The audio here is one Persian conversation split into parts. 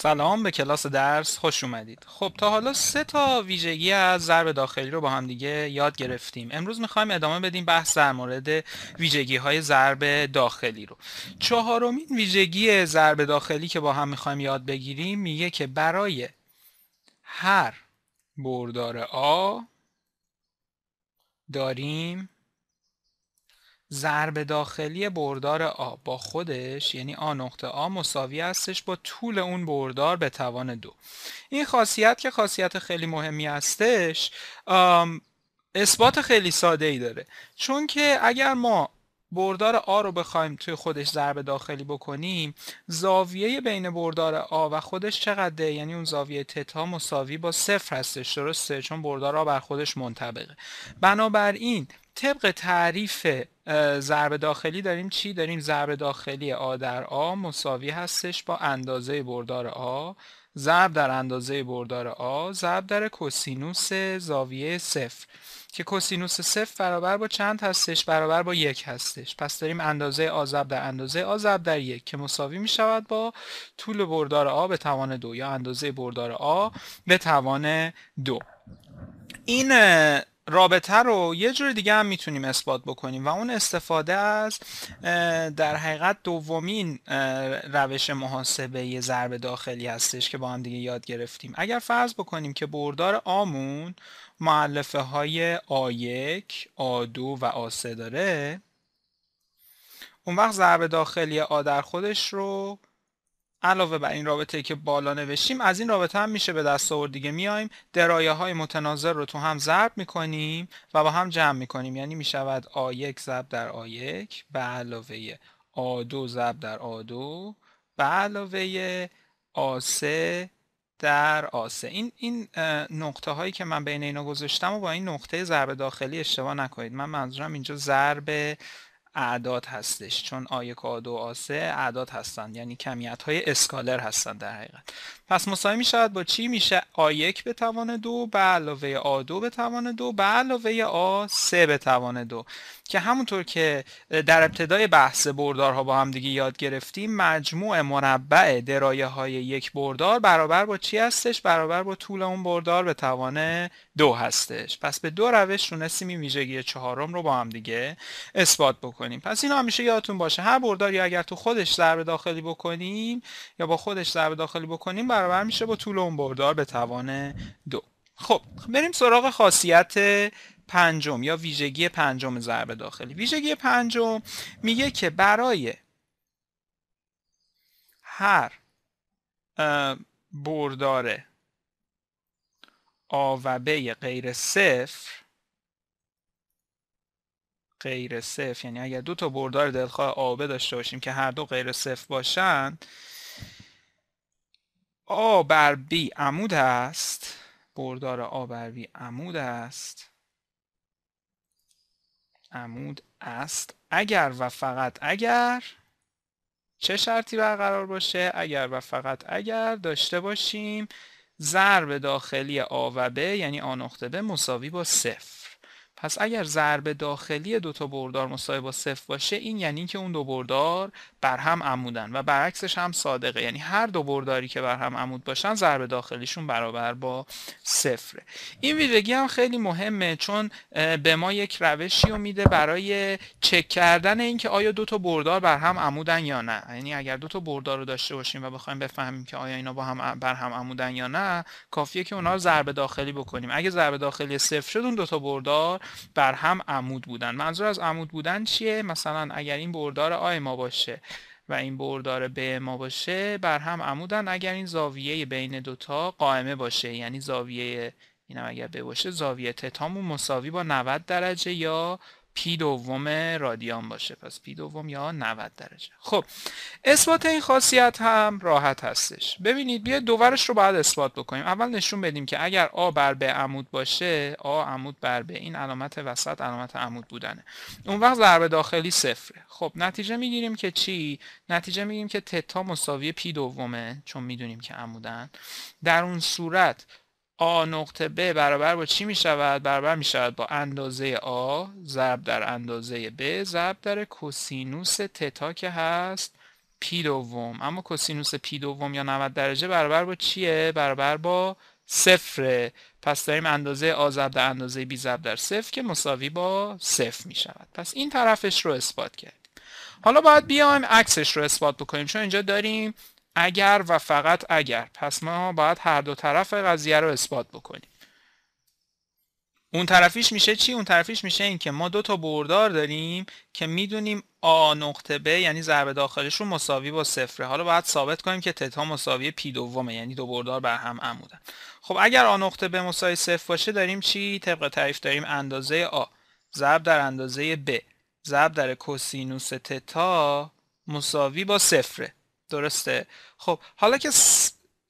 سلام به کلاس درس خوش اومدید خب تا حالا سه تا ویژگی از ضرب داخلی رو با هم دیگه یاد گرفتیم امروز میخوایم ادامه بدیم بحث در مورد ویژگی های ضرب داخلی رو چهارمین ویژگی ضرب داخلی که با هم میخوایم یاد بگیریم میگه که برای هر بردار آ داریم ضرب داخلی بردار آ با خودش یعنی آ نقطه آ مساوی هستش با طول اون بردار به توان دو این خاصیت که خاصیت خیلی مهمی هستش اثبات خیلی ساده ای داره چون که اگر ما بردار آ رو بخوایم توی خودش ضرب داخلی بکنیم زاویه بین بردار آ و خودش چقدره یعنی اون زاویه تتا مساوی با صفر هستش درسته چون بردار آ بر خودش منطبقه بنابراین طبق تعریف ضرب داخلی داریم چی داریم ضرب داخلی آ در آ مساوی هستش با اندازه بردار آ ضرب در اندازه بردار آ ضرب در کوسینوس زاویه صفر که کوسینوس صفر برابر با چند هستش برابر با یک هستش پس داریم اندازه آ ضرب در اندازه آ ضرب در یک که مساوی می شود با طول بردار آ به توان دو یا اندازه بردار آ به توان دو این رابطه رو یه جور دیگه هم میتونیم اثبات بکنیم و اون استفاده از در حقیقت دومین روش محاسبه ضرب داخلی هستش که با هم دیگه یاد گرفتیم اگر فرض بکنیم که بردار آمون معلفه های آ 1 آ 2 و آ 3 داره اون وقت ضرب داخلی آ در خودش رو علاوه بر این رابطه که بالا نوشتیم از این رابطه هم میشه به دست آورد دیگه میایم درایه های متناظر رو تو هم ضرب میکنیم و با هم جمع میکنیم یعنی میشود A1 ضرب در A1 به علاوه A2 ضرب در A2 به علاوه A3 در آسه این این نقطه هایی که من بین اینا گذاشتم و با این نقطه ضرب داخلی اشتباه نکنید من منظورم اینجا ضرب اعداد هستش چون آیه آدو آسه اعداد هستند یعنی کمیت های اسکالر هستن در حقیقت پس مساوی شود با چی میشه آ1 به توان دو به علاوه آ2 به توان دو به علاوه آ3 به توان دو که همونطور که در ابتدای بحث بردارها با هم دیگه یاد گرفتیم مجموع مربع درایه های یک بردار برابر با چی هستش برابر با طول اون بردار به توان دو هستش پس به دو روش تونستیم این ویژگی چهارم رو با هم دیگه اثبات بکنیم پس اینا همیشه یادتون باشه هر برداری اگر تو خودش ضرب داخلی بکنیم یا با خودش ضرب داخلی بکنیم برابر میشه با طول اون بردار به توان دو خب بریم سراغ خاصیت پنجم یا ویژگی پنجم ضرب داخلی ویژگی پنجم میگه که برای هر بردار آوبه غیر صفر غیر صفر یعنی اگر دو تا بردار دلخواه آبه داشته باشیم که هر دو غیر صفر باشن آ بر بی عمود است بردار آ بر بی عمود است عمود است اگر و فقط اگر چه شرطی برقرار باشه اگر و فقط اگر داشته باشیم ضرب داخلی آ و ب یعنی آ نقطه ب مساوی با صفر پس اگر ضرب داخلی دوتا بردار مساوی با صفر باشه این یعنی که اون دو بردار بر هم عمودن و برعکسش هم صادقه یعنی هر دو برداری که بر هم عمود باشن ضرب داخلیشون برابر با صفره این ویژگی هم خیلی مهمه چون به ما یک روشی رو میده برای چک کردن اینکه آیا دو تا بردار بر هم عمودن یا نه یعنی اگر دو تا بردار رو داشته باشیم و بخوایم بفهمیم که آیا اینا با هم بر هم عمودن یا نه کافیه که اونا ضرب داخلی بکنیم اگه ضرب داخلی صفر شد اون دو تا بردار بر هم عمود بودن منظور از عمود بودن چیه مثلا اگر این بردار آی ما باشه و این بردار به ما باشه بر هم عمودن اگر این زاویه بین دوتا قائمه باشه یعنی زاویه اینم اگر به باشه زاویه تتامون مساوی با 90 درجه یا پی دوم رادیان باشه پس پی دوم یا 90 درجه خب اثبات این خاصیت هم راحت هستش ببینید بیا دوورش رو باید اثبات بکنیم اول نشون بدیم که اگر آ بر به عمود باشه آ عمود بر به این علامت وسط علامت عمود بودنه اون وقت ضرب داخلی صفره خب نتیجه میگیریم که چی نتیجه میگیریم که تتا مساوی پی دومه چون میدونیم که عمودن در اون صورت آ نقطه ب برابر با چی می شود؟ برابر می شود با اندازه آ ضرب در اندازه ب ضرب در کوسینوس تتا که هست پی دوم اما کوسینوس پی دوم یا 90 درجه برابر با چیه؟ برابر با صفره پس داریم اندازه آ ضرب در اندازه بی ضرب در صفر که مساوی با صفر می شود پس این طرفش رو اثبات کرد. حالا باید بیایم عکسش رو اثبات بکنیم چون اینجا داریم اگر و فقط اگر پس ما باید هر دو طرف قضیه رو اثبات بکنیم اون طرفیش میشه چی؟ اون طرفیش میشه این که ما دو تا بردار داریم که میدونیم آ نقطه ب یعنی ضرب داخلشون مساوی با صفره حالا باید ثابت کنیم که تتا مساوی پی دومه یعنی دو بردار بر هم عمودن خب اگر آ نقطه ب مساوی صفر باشه داریم چی؟ طبق تعریف داریم اندازه آ ضرب در اندازه ب ضرب در کوسینوس تتا مساوی با صفره درسته خب حالا که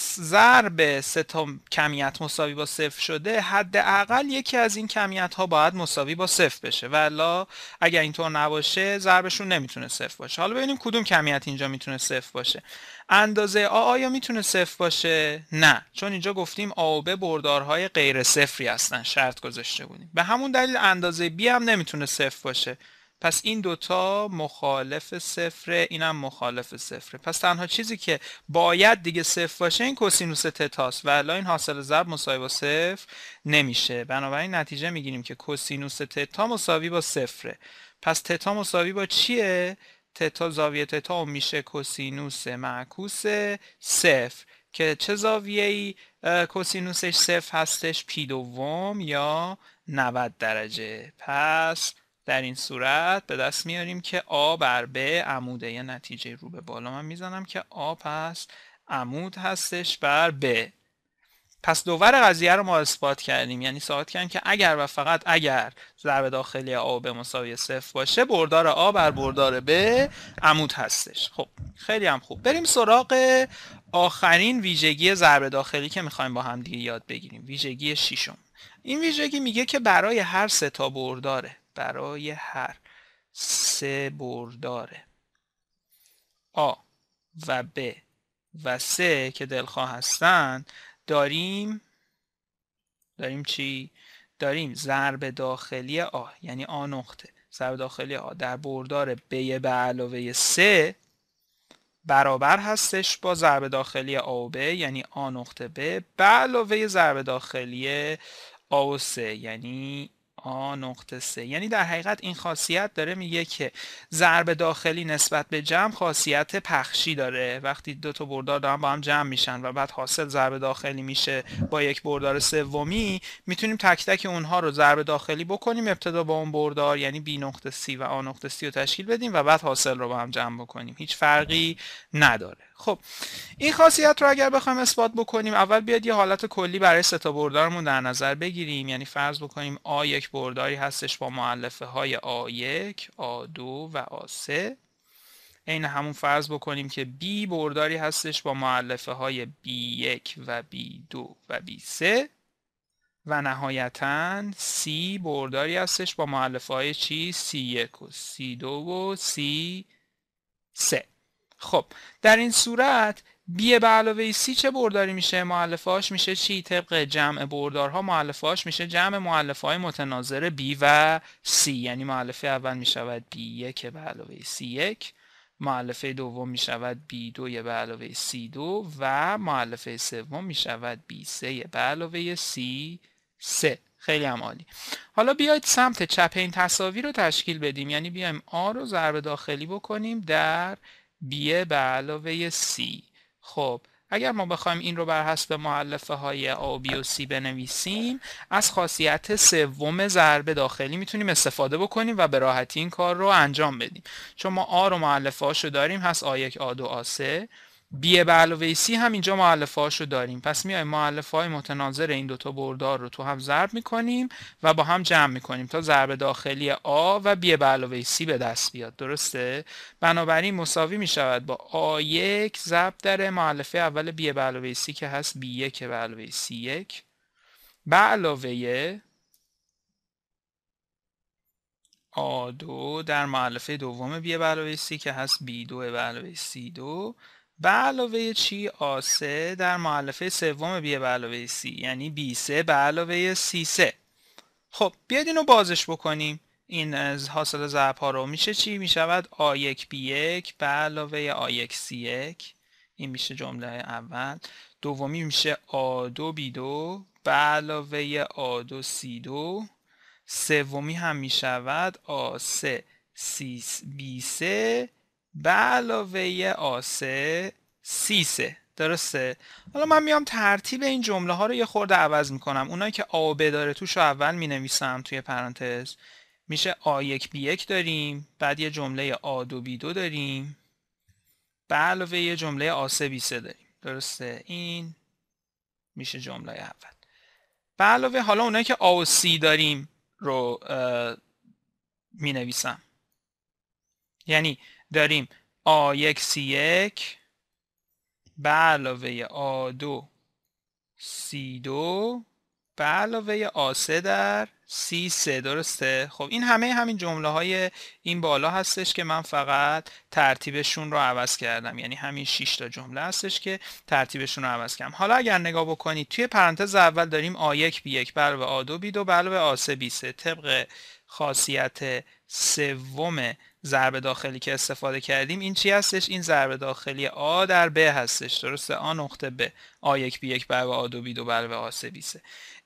ضرب سه کمیت مساوی با صفر شده حداقل یکی از این کمیت ها باید مساوی با صفر بشه والا اگر اینطور نباشه ضربشون نمیتونه صفر باشه حالا ببینیم کدوم کمیت اینجا میتونه صفر باشه اندازه آ آیا میتونه صفر باشه نه چون اینجا گفتیم آ و ب بردارهای غیر صفری هستن شرط گذاشته بودیم به همون دلیل اندازه بی هم نمیتونه صفر باشه پس این دوتا مخالف صفره اینم مخالف صفره پس تنها چیزی که باید دیگه صفر باشه این کوسینوس تتاست و این حاصل ضرب مساوی با صفر نمیشه بنابراین نتیجه میگیریم که کوسینوس تتا مساوی با صفره پس تتا مساوی با چیه تتا زاویه تتا میشه کوسینوس معکوس صفر که چه زاویه ای کوسینوسش صفر هستش پی دوم یا 90 درجه پس در این صورت به دست میاریم که آ بر ب عموده یه نتیجه رو به بالا من میزنم که آ پس عمود هستش بر ب پس دوور قضیه رو ما اثبات کردیم یعنی ثابت کردیم که اگر و فقط اگر ضرب داخلی آ به مساوی صفر باشه بردار آ بر بردار ب عمود هستش خب خیلی هم خوب بریم سراغ آخرین ویژگی ضرب داخلی که میخوایم با هم دیگه یاد بگیریم ویژگی شیشم این ویژگی میگه که برای هر سه تا برداره برای هر سه برداره آ و ب و سه که دلخواه هستن داریم داریم چی؟ داریم ضرب داخلی آ یعنی آ نقطه ضرب داخلی آ در بردار ب به علاوه سه برابر هستش با ضرب داخلی آ و ب یعنی آ نقطه ب به علاوه ضرب داخلی آ و سه یعنی آ نقطه سه یعنی در حقیقت این خاصیت داره میگه که ضرب داخلی نسبت به جمع خاصیت پخشی داره وقتی دو تا بردار دارن با هم جمع میشن و بعد حاصل ضرب داخلی میشه با یک بردار سومی میتونیم تک تک اونها رو ضرب داخلی بکنیم ابتدا با اون بردار یعنی بی نقطه سی و آ نقطه سی رو تشکیل بدیم و بعد حاصل رو با هم جمع بکنیم هیچ فرقی نداره خب این خاصیت رو اگر بخوایم اثبات بکنیم اول بیاد یه حالت کلی برای ستا بردارمون در نظر بگیریم یعنی فرض بکنیم A1 برداری هستش با معلفه های A1 A2 و A3 عین همون فرض بکنیم که B برداری هستش با معلفه های B1 و B2 و B3 و نهایتا C برداری هستش با معلفه های چی C1 و C2 و C3 خب در این صورت بی به علاوه سی چه برداری میشه معلفهاش میشه چی طبق جمع بردارها معلفهاش میشه جمع معلفه های متناظر بی و سی یعنی معلفه اول میشود بی یک به علاوه سی یک معلفه دوم میشود بی دو به علاوه سی دو و معلفه سوم میشود بی سه به علاوه سی سه خیلی هم حالا بیاید سمت چپ این تصاویر رو تشکیل بدیم یعنی بیایم آ رو ضرب داخلی بکنیم در B به علاوه C. خب اگر ما بخوایم این رو بر حسب معلفه های A, B و C بنویسیم از خاصیت سوم ضرب داخلی میتونیم استفاده بکنیم و به راحتی این کار رو انجام بدیم چون ما آ رو معلفه هاشو داریم هست A1, A2, A3 بیه به علاوه سی هم اینجا معلفه رو داریم پس میایم معلفه های متناظر این دوتا بردار رو تو هم ضرب میکنیم و با هم جمع میکنیم تا ضرب داخلی آ و بیه به علاوه سی به دست بیاد درسته بنابراین مساوی میشود با آ یک ضرب در معلفه اول بیه به علاوه سی که هست بی یک به علاوه سی یک به علاوه آ دو در معلفه دوم بیه به علاوه سی که هست بی دو به علاوه سی دو به علاوه چی آسه در معلفه سوم بیه به علاوه سی یعنی بی سه به علاوه سی سه خب بیاید اینو بازش بکنیم این از حاصل ضرب ها رو میشه چی میشود آ یک بی یک به علاوه آ یک سی یک این میشه جمله اول دومی میشه آ دو بی دو به علاوه آ دو سی دو سومی هم میشود آ سه سی بی سه به علاوه آسه سیسه درسته حالا من میام ترتیب این جمله ها رو یه خورده عوض میکنم اونایی که آبه داره توش رو اول می نویسم توی پرانتز میشه آ یک بی یک داریم بعد یه جمله آ دو بی دو داریم به علاوه یه جمله آ سه بی سه داریم درسته این میشه جمله اول به علاوه حالا اونایی که آ و سی داریم رو می نویسم یعنی داریم A1 C1 به علاوه A2 C2 به علاوه A3 در C3 درسته خب این همه همین جمله های این بالا هستش که من فقط ترتیبشون رو عوض کردم یعنی همین 6 تا جمله هستش که ترتیبشون رو عوض کردم حالا اگر نگاه بکنید توی پرانتز اول داریم A1 B1 به علاوه A2 B2 به علاوه A3 B3 طبق خاصیت سوم ضرب داخلی که استفاده کردیم این چی هستش این ضرب داخلی آ در ب هستش درسته آ نقطه ب آ یک بی یک بر آ دو بی دو بر آ سه بی سه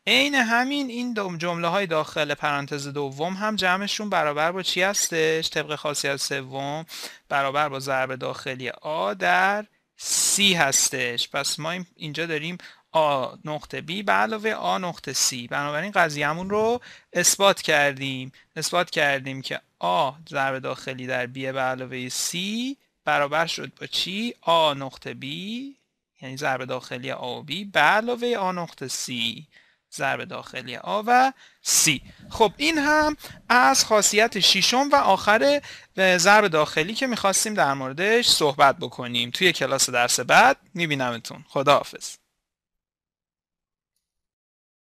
عین همین این جمله های داخل پرانتز دوم هم جمعشون برابر با چی هستش طبق خاصیت سوم برابر با ضرب داخلی آ در سی هستش پس ما اینجا داریم a نقطه B به علاوه آ نقطه C بنابراین قضیهمون رو اثبات کردیم اثبات کردیم که آ ضرب داخلی در B به علاوه C برابر شد با چی؟ a نقطه B یعنی ضرب داخلی a و B به علاوه آ نقطه C ضرب داخلی a و C خب این هم از خاصیت ششم و آخر ضرب داخلی که میخواستیم در موردش صحبت بکنیم توی کلاس درس بعد میبینمتون خداحافظ